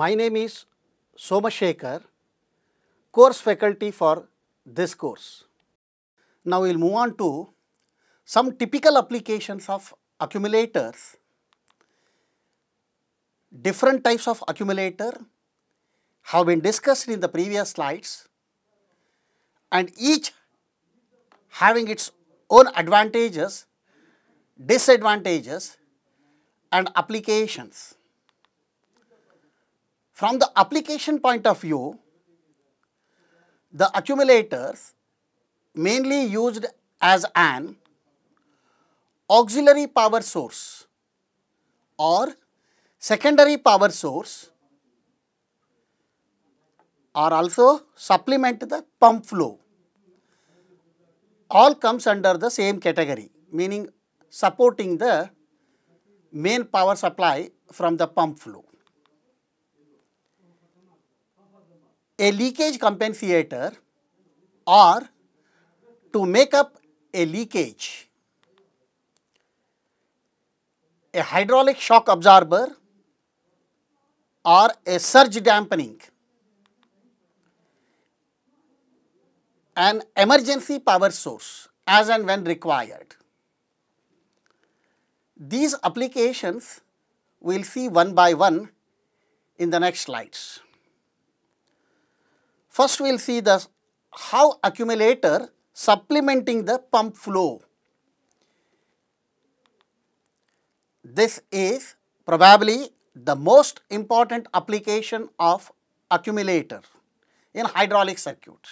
My name is Somashekar, course faculty for this course. Now, we will move on to some typical applications of accumulators, different types of accumulator have been discussed in the previous slides and each having its own advantages, disadvantages and applications. From the application point of view, the accumulators mainly used as an auxiliary power source or secondary power source or also supplement the pump flow all comes under the same category meaning supporting the main power supply from the pump flow. a leakage compensator or to make up a leakage, a hydraulic shock absorber or a surge dampening, an emergency power source as and when required. These applications we will see one by one in the next slides. First we will see the how accumulator supplementing the pump flow. This is probably the most important application of accumulator in hydraulic circuit.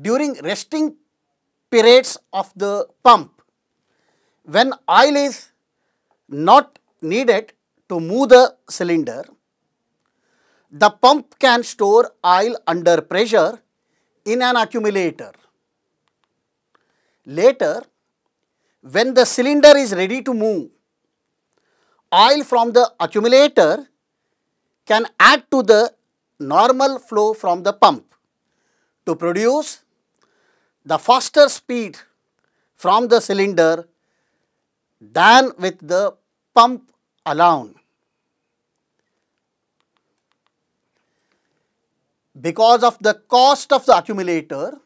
During resting periods of the pump, when oil is not needed to move the cylinder, the pump can store oil under pressure in an accumulator. Later, when the cylinder is ready to move, oil from the accumulator can add to the normal flow from the pump to produce the faster speed from the cylinder than with the pump alone. because of the cost of the accumulator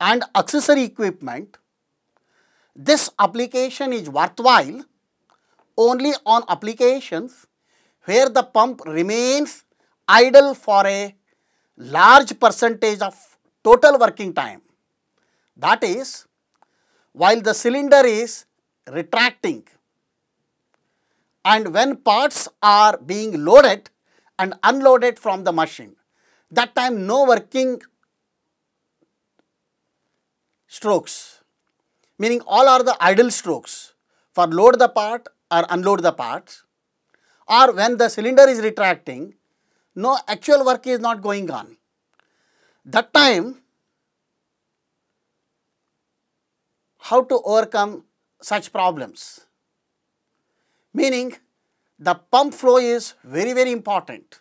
and accessory equipment, this application is worthwhile only on applications where the pump remains idle for a large percentage of total working time. That is, while the cylinder is retracting and when parts are being loaded and unloaded from the machine. That time no working strokes, meaning all are the idle strokes for load the part or unload the parts or when the cylinder is retracting, no actual work is not going on. That time, how to overcome such problems? Meaning, the pump flow is very, very important.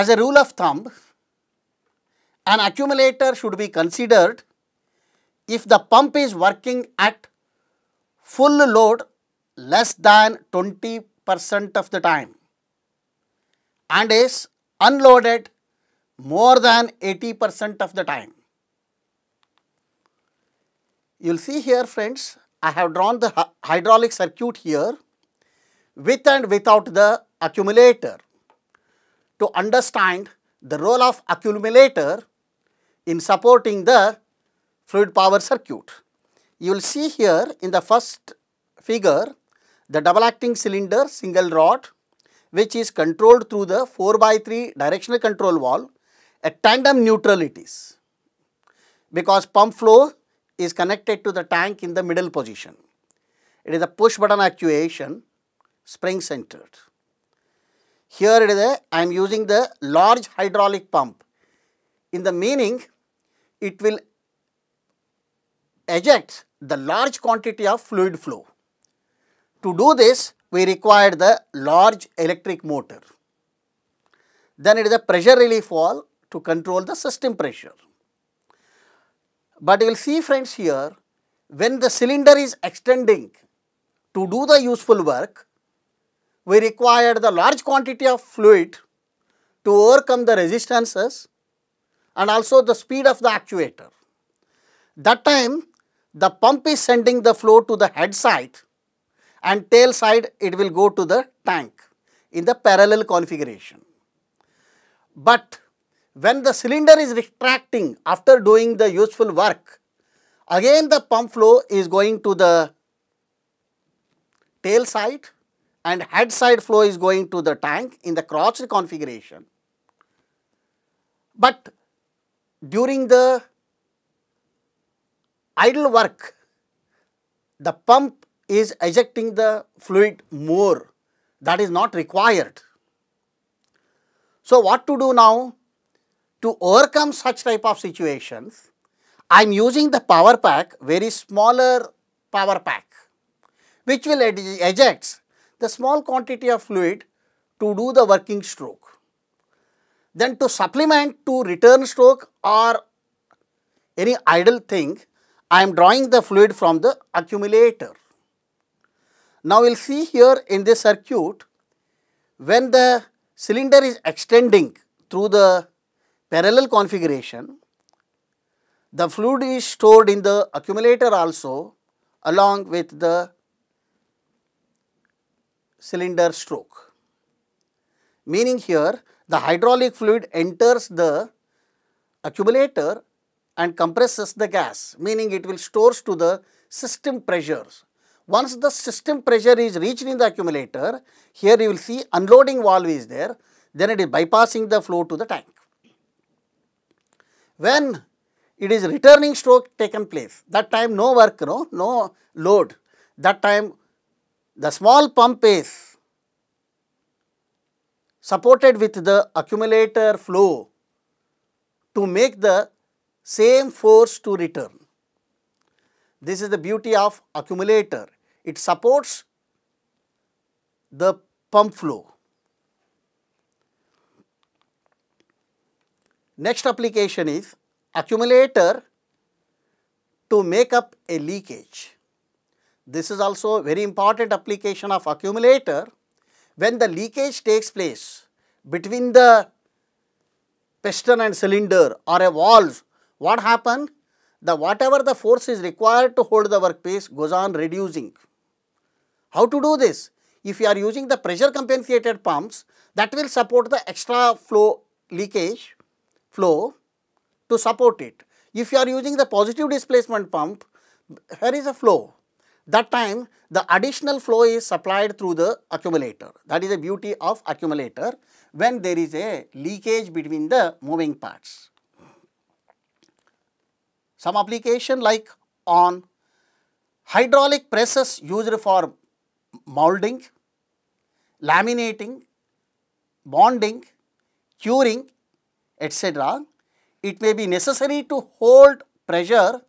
As a rule of thumb, an accumulator should be considered if the pump is working at full load less than 20% of the time and is unloaded more than 80% of the time. You will see here friends, I have drawn the hydraulic circuit here with and without the accumulator to understand the role of accumulator in supporting the fluid power circuit. You will see here in the first figure the double acting cylinder single rod which is controlled through the 4 by 3 directional control valve at tandem neutralities, because pump flow is connected to the tank in the middle position. It is a push button actuation spring centered. Here it is a, I am using the large hydraulic pump. In the meaning, it will eject the large quantity of fluid flow. To do this, we require the large electric motor. Then it is a pressure relief valve to control the system pressure. But you will see friends here, when the cylinder is extending to do the useful work, we required the large quantity of fluid to overcome the resistances and also the speed of the actuator. That time the pump is sending the flow to the head side and tail side it will go to the tank in the parallel configuration. But when the cylinder is retracting after doing the useful work, again the pump flow is going to the tail side and head side flow is going to the tank in the cross configuration. But during the idle work, the pump is ejecting the fluid more that is not required. So, what to do now? To overcome such type of situations, I am using the power pack, very smaller power pack, which will eject the small quantity of fluid to do the working stroke. Then to supplement to return stroke or any idle thing, I am drawing the fluid from the accumulator. Now, we will see here in this circuit, when the cylinder is extending through the parallel configuration, the fluid is stored in the accumulator also along with the cylinder stroke. Meaning here, the hydraulic fluid enters the accumulator and compresses the gas, meaning it will stores to the system pressures. Once the system pressure is reached in the accumulator, here you will see unloading valve is there, then it is bypassing the flow to the tank. When it is returning stroke taken place, that time no work, no, no load, that time the small pump is supported with the accumulator flow to make the same force to return. This is the beauty of accumulator. It supports the pump flow. Next application is accumulator to make up a leakage this is also a very important application of accumulator when the leakage takes place between the piston and cylinder or a valve, what happens? The whatever the force is required to hold the workpiece goes on reducing. How to do this? If you are using the pressure compensated pumps, that will support the extra flow leakage flow to support it. If you are using the positive displacement pump, here is a flow that time the additional flow is supplied through the accumulator. That is the beauty of accumulator when there is a leakage between the moving parts. Some application like on hydraulic presses used for molding, laminating, bonding, curing, etc. It may be necessary to hold pressure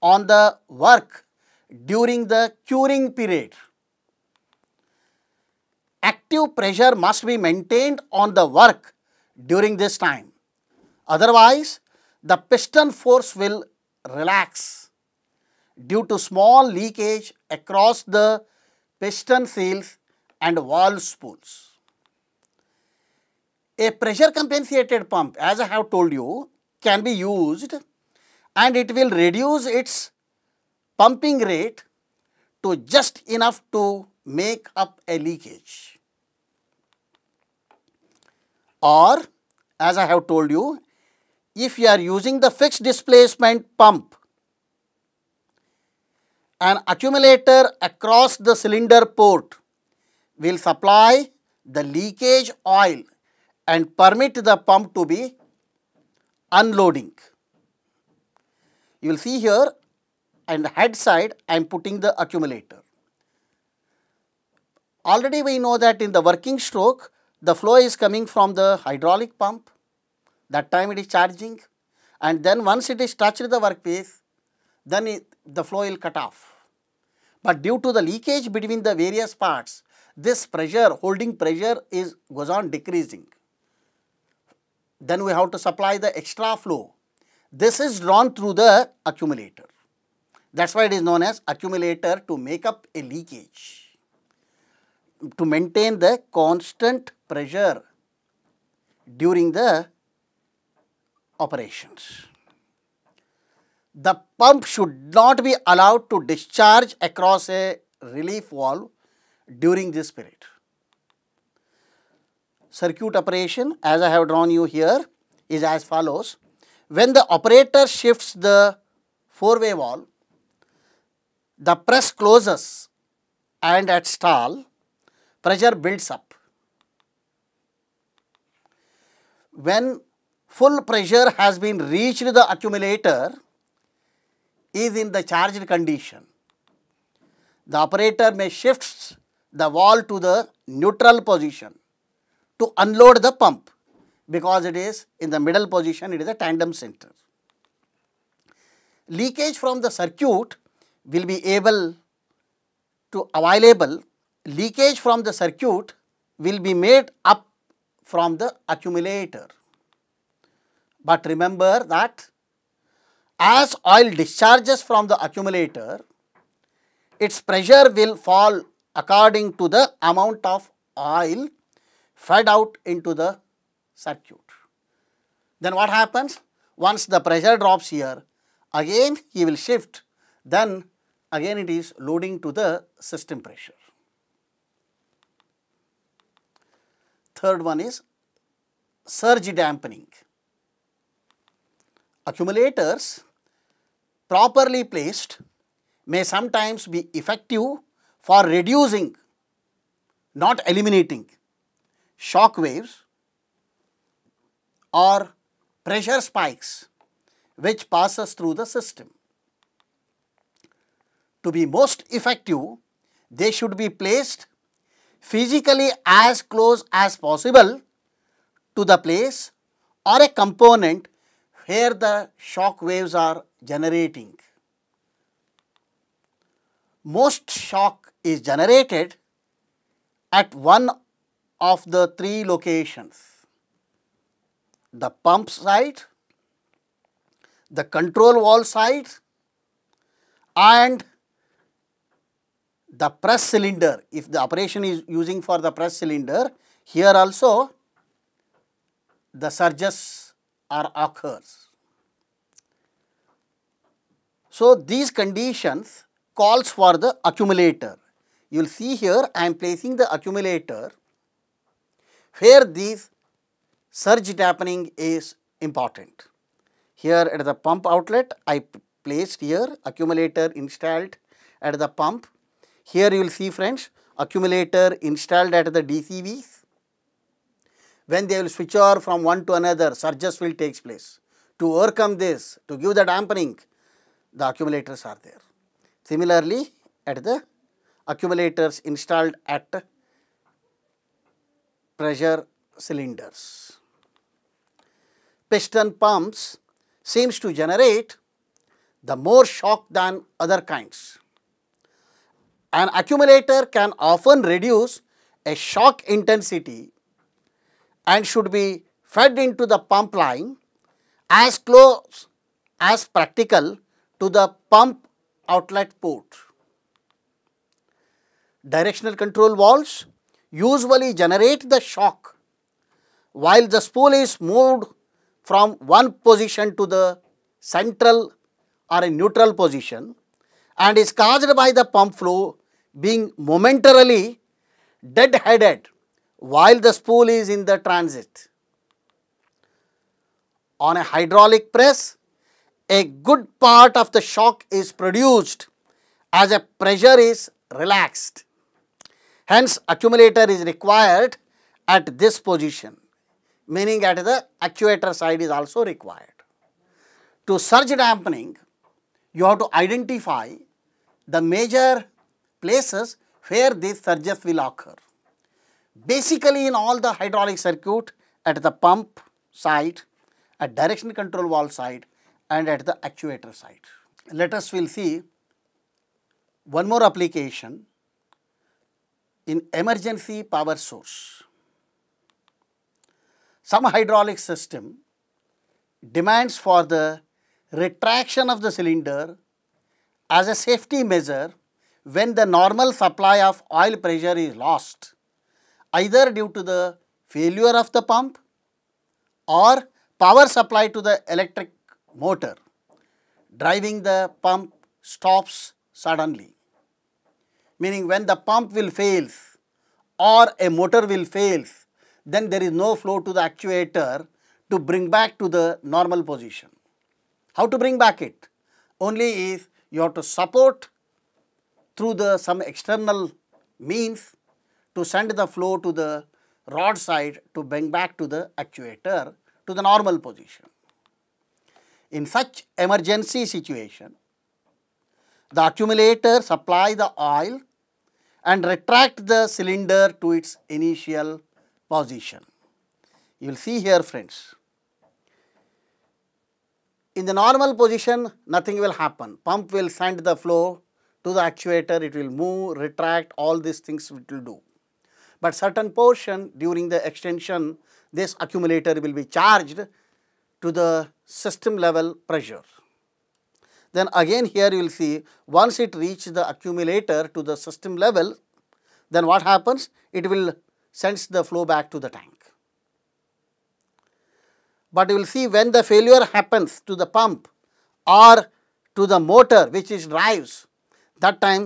on the work during the curing period. Active pressure must be maintained on the work during this time. Otherwise, the piston force will relax due to small leakage across the piston seals and valve spools. A pressure compensated pump, as I have told you, can be used and it will reduce its pumping rate to just enough to make up a leakage. Or, as I have told you, if you are using the fixed displacement pump, an accumulator across the cylinder port will supply the leakage oil and permit the pump to be unloading. You will see here and the head side I am putting the accumulator. Already we know that in the working stroke the flow is coming from the hydraulic pump that time it is charging and then once it is touched the workpiece then it, the flow will cut off. But due to the leakage between the various parts this pressure holding pressure is goes on decreasing. Then we have to supply the extra flow. This is drawn through the accumulator. That's why it is known as accumulator to make up a leakage. To maintain the constant pressure during the operations. The pump should not be allowed to discharge across a relief valve during this period. Circuit operation as I have drawn you here is as follows. When the operator shifts the four-way valve the press closes and at stall, pressure builds up. When full pressure has been reached the accumulator is in the charged condition. The operator may shift the wall to the neutral position to unload the pump because it is in the middle position, it is a tandem center. Leakage from the circuit will be able to available leakage from the circuit will be made up from the accumulator. But remember that as oil discharges from the accumulator, its pressure will fall according to the amount of oil fed out into the circuit. Then what happens? Once the pressure drops here, again he will shift, then again it is loading to the system pressure. Third one is surge dampening. Accumulators properly placed may sometimes be effective for reducing, not eliminating, shock waves or pressure spikes which passes through the system to be most effective, they should be placed physically as close as possible to the place or a component where the shock waves are generating. Most shock is generated at one of the three locations, the pump site, the control wall site and the press cylinder, if the operation is using for the press cylinder, here also the surges are occurs. So, these conditions calls for the accumulator. You will see here I am placing the accumulator where this surge dampening is important. Here at the pump outlet I placed here accumulator installed at the pump here you will see friends accumulator installed at the DCVs. When they will switch over from one to another surges will take place. To overcome this to give the dampening the accumulators are there. Similarly at the accumulators installed at pressure cylinders. Piston pumps seems to generate the more shock than other kinds. An accumulator can often reduce a shock intensity and should be fed into the pump line as close as practical to the pump outlet port. Directional control valves usually generate the shock while the spool is moved from one position to the central or a neutral position and is caused by the pump flow being momentarily dead-headed while the spool is in the transit. On a hydraulic press, a good part of the shock is produced as a pressure is relaxed. Hence, accumulator is required at this position, meaning at the actuator side is also required. To surge dampening, you have to identify the major places where these surges will occur. Basically in all the hydraulic circuit at the pump side, at direction control valve side and at the actuator side. Let us will see one more application in emergency power source. Some hydraulic system demands for the retraction of the cylinder as a safety measure when the normal supply of oil pressure is lost, either due to the failure of the pump or power supply to the electric motor, driving the pump stops suddenly. Meaning when the pump will fails or a motor will fails, then there is no flow to the actuator to bring back to the normal position. How to bring back it? Only is you have to support through the some external means to send the flow to the rod side to bring back to the actuator to the normal position. In such emergency situation, the accumulator supply the oil and retract the cylinder to its initial position. You will see here friends. In the normal position, nothing will happen. Pump will send the flow to the actuator, it will move, retract, all these things it will do. But certain portion during the extension, this accumulator will be charged to the system level pressure. Then again here you will see, once it reaches the accumulator to the system level, then what happens? It will sense the flow back to the tank. But you will see when the failure happens to the pump or to the motor which is drives, that time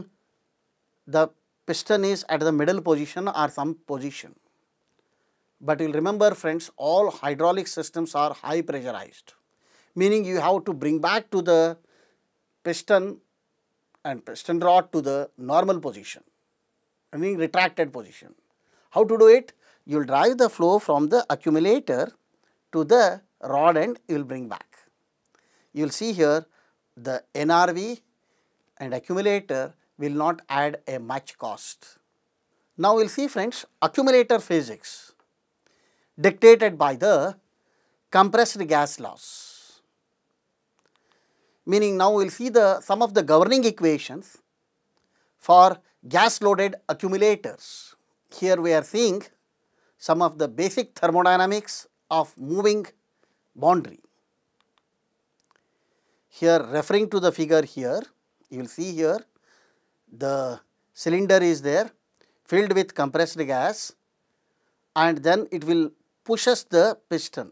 the piston is at the middle position or some position. But you will remember friends all hydraulic systems are high pressurized meaning you have to bring back to the piston and piston rod to the normal position meaning retracted position. How to do it? You will drive the flow from the accumulator to the rod end you will bring back. You will see here the NRV and accumulator will not add a much cost. Now, we will see friends accumulator physics dictated by the compressed gas laws. Meaning now we will see the some of the governing equations for gas loaded accumulators. Here we are seeing some of the basic thermodynamics of moving boundary. Here referring to the figure here, you will see here the cylinder is there filled with compressed gas and then it will pushes the piston.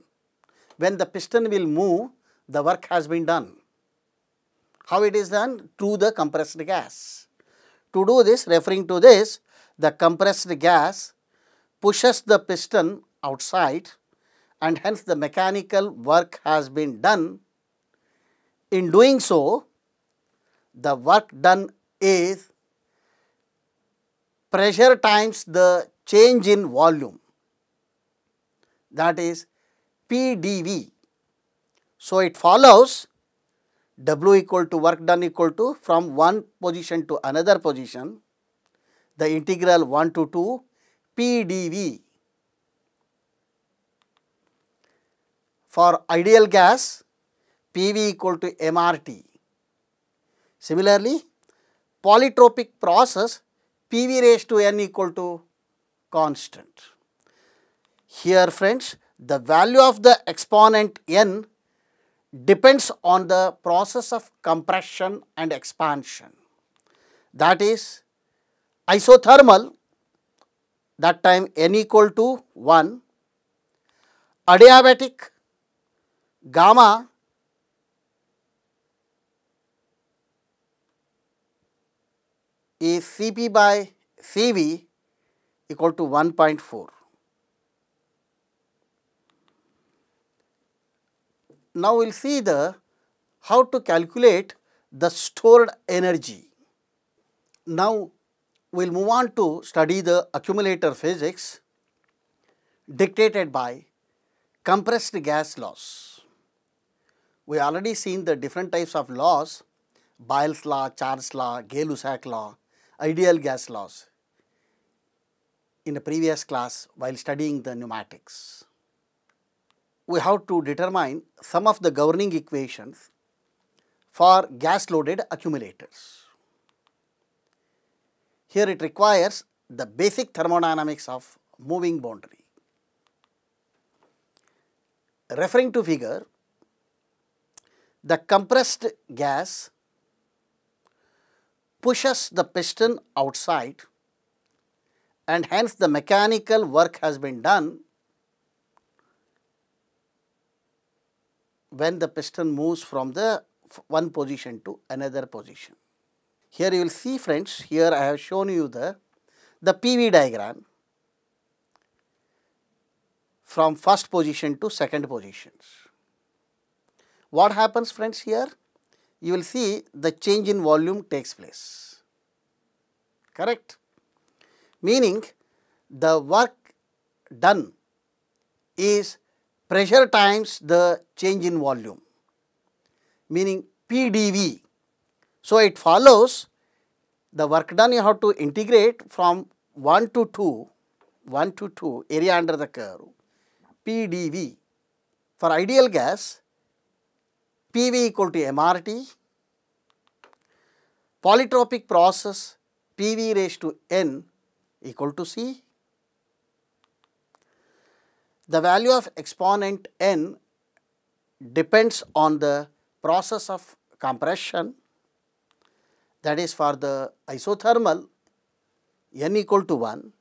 When the piston will move, the work has been done. How it is done? Through the compressed gas. To do this, referring to this, the compressed gas pushes the piston outside and hence the mechanical work has been done. In doing so, the work done is pressure times the change in volume that is PdV. So, it follows W equal to work done equal to from one position to another position the integral 1 to 2 PdV. For ideal gas PV equal to MRT. Similarly, polytropic process PV raised to n equal to constant. Here friends, the value of the exponent n depends on the process of compression and expansion. That is isothermal that time n equal to 1, adiabatic gamma Is Cp by Cv equal to 1.4. Now, we will see the how to calculate the stored energy. Now, we will move on to study the accumulator physics dictated by compressed gas laws. We already seen the different types of laws, Biles law, Charles law, Gay-Lussac law, ideal gas laws in a previous class while studying the pneumatics. We have to determine some of the governing equations for gas loaded accumulators. Here it requires the basic thermodynamics of moving boundary. Referring to figure, the compressed gas pushes the piston outside and hence the mechanical work has been done when the piston moves from the one position to another position. Here you will see friends, here I have shown you the, the PV diagram from first position to second positions. What happens friends here? you will see the change in volume takes place, correct? Meaning, the work done is pressure times the change in volume, meaning PDV. So, it follows the work done you have to integrate from 1 to 2, 1 to 2 area under the curve, PDV. For ideal gas, PV equal to MRT, polytropic process PV raised to N equal to C. The value of exponent N depends on the process of compression that is for the isothermal N equal to 1.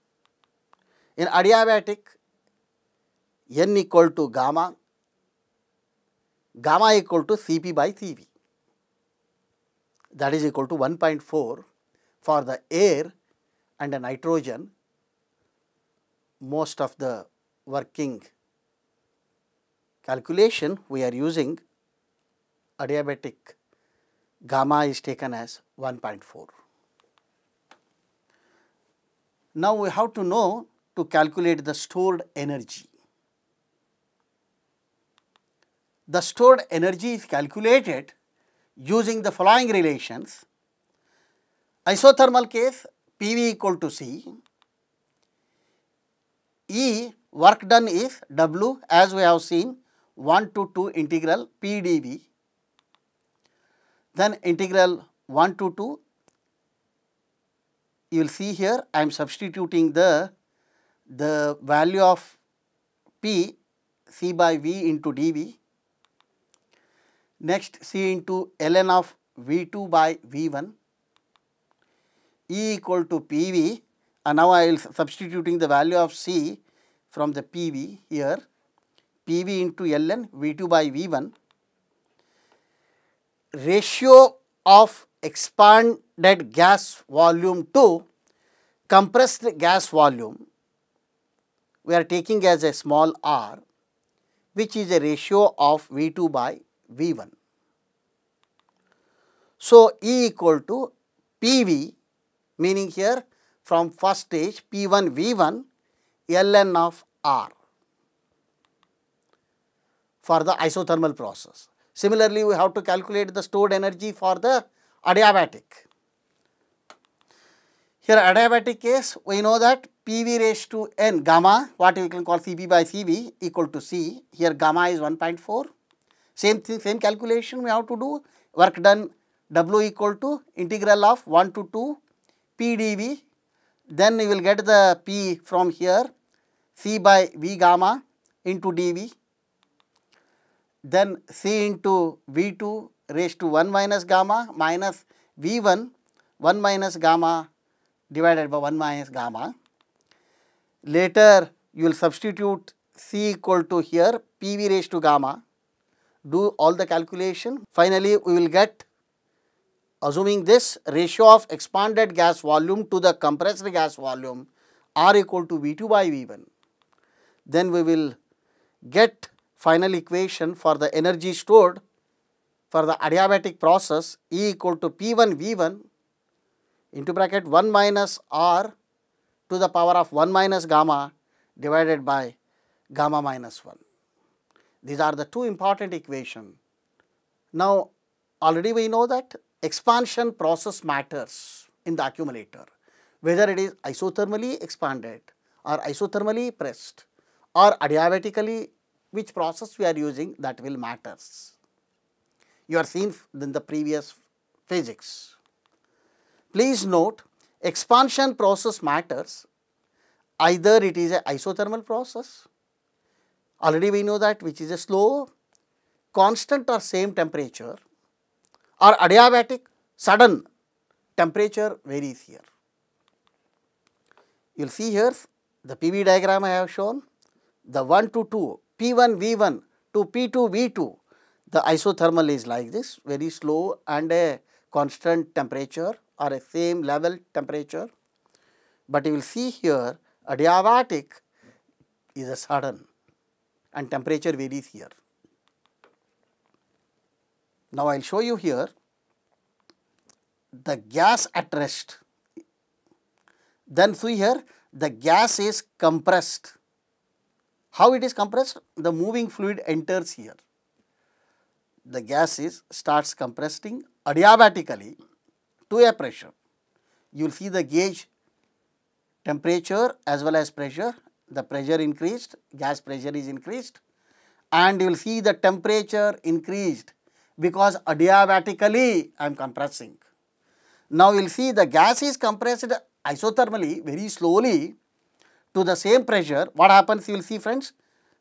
In adiabatic N equal to gamma gamma equal to Cp by Cv that is equal to 1.4 for the air and the nitrogen most of the working calculation we are using adiabatic gamma is taken as 1.4. Now, we have to know to calculate the stored energy. the stored energy is calculated using the following relations. Isothermal case PV equal to C, E work done is W as we have seen 1 to 2 integral PdV, then integral 1 to 2 you will see here I am substituting the, the value of P C by V into dV Next, C into ln of V2 by V1 E equal to PV and now I will substituting the value of C from the PV here PV into ln V2 by V1 ratio of expanded gas volume to compressed gas volume we are taking as a small r which is a ratio of V2 by V1. So, E equal to PV meaning here from first stage P1 V1 ln of R for the isothermal process. Similarly, we have to calculate the stored energy for the adiabatic. Here adiabatic case, we know that PV raised to n gamma, what we can call Cb by Cb equal to C. Here gamma is 1.4 same thing, same calculation we have to do. Work done W equal to integral of 1 to 2 P dV. Then we will get the P from here C by V gamma into dV. Then C into V2 raised to 1 minus gamma minus V1 1 minus gamma divided by 1 minus gamma. Later you will substitute C equal to here PV raised to gamma do all the calculation. Finally, we will get assuming this ratio of expanded gas volume to the compressed gas volume R equal to V2 by V1. Then we will get final equation for the energy stored for the adiabatic process E equal to P1 V1 into bracket 1 minus R to the power of 1 minus gamma divided by gamma minus 1. These are the two important equation. Now, already we know that expansion process matters in the accumulator, whether it is isothermally expanded or isothermally pressed or adiabatically which process we are using that will matters. You are seen in the previous physics. Please note expansion process matters either it is an isothermal process Already we know that which is a slow, constant or same temperature or adiabatic sudden temperature varies here. You will see here the PV diagram I have shown the 1 to 2 P1 V1 to P2 V2 the isothermal is like this very slow and a constant temperature or a same level temperature. But you will see here adiabatic is a sudden and temperature varies here. Now, I will show you here the gas at rest. Then see here the gas is compressed. How it is compressed? The moving fluid enters here. The gas is starts compressing adiabatically to a pressure. You will see the gauge temperature as well as pressure the pressure increased, gas pressure is increased and you will see the temperature increased because adiabatically I am compressing. Now, you will see the gas is compressed isothermally very slowly to the same pressure. What happens you will see friends?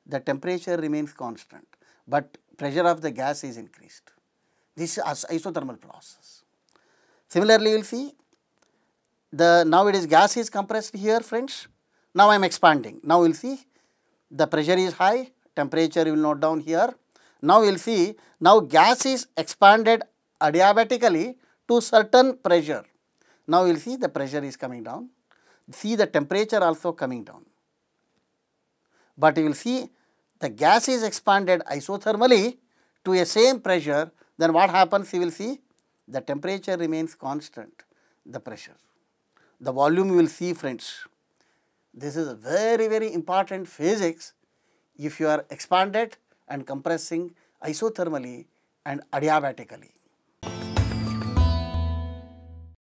The temperature remains constant, but pressure of the gas is increased. This is isothermal process. Similarly, you will see the now it is gas is compressed here friends now, I am expanding. Now, we will see the pressure is high, temperature will note down here. Now, we will see now gas is expanded adiabatically to certain pressure. Now, we will see the pressure is coming down, see the temperature also coming down. But you will see the gas is expanded isothermally to a same pressure, then what happens you will see the temperature remains constant, the pressure. The volume you will see friends. This is very, very important physics if you are expanded and compressing isothermally and adiabatically.